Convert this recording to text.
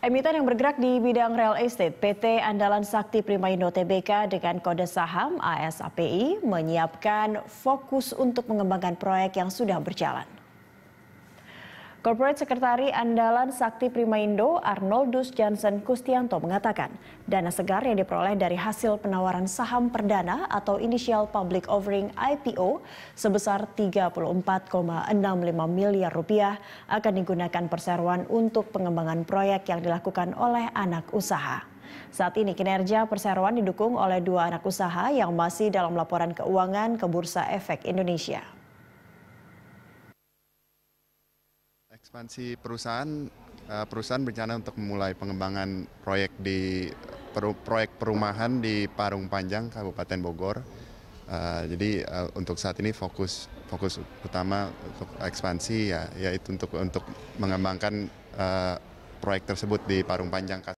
Emiten yang bergerak di bidang real estate, PT Andalan Sakti Prima Indo TBK dengan kode saham ASAPI menyiapkan fokus untuk mengembangkan proyek yang sudah berjalan. Corporate Sekretari Andalan Sakti Primaindo Arnoldus Jansen Kustianto mengatakan dana segar yang diperoleh dari hasil penawaran saham perdana atau Initial Public Offering IPO sebesar 34,65 miliar rupiah akan digunakan perseroan untuk pengembangan proyek yang dilakukan oleh anak usaha. Saat ini kinerja perseroan didukung oleh dua anak usaha yang masih dalam laporan keuangan ke Bursa Efek Indonesia. Ekspansi perusahaan, eh, perusahaan berencana untuk memulai pengembangan proyek di proyek perumahan di Parung Panjang, Kabupaten Bogor. Eh, jadi eh, untuk saat ini fokus fokus utama untuk ekspansi ya yaitu untuk untuk mengembangkan proyek tersebut di Parung Panjang.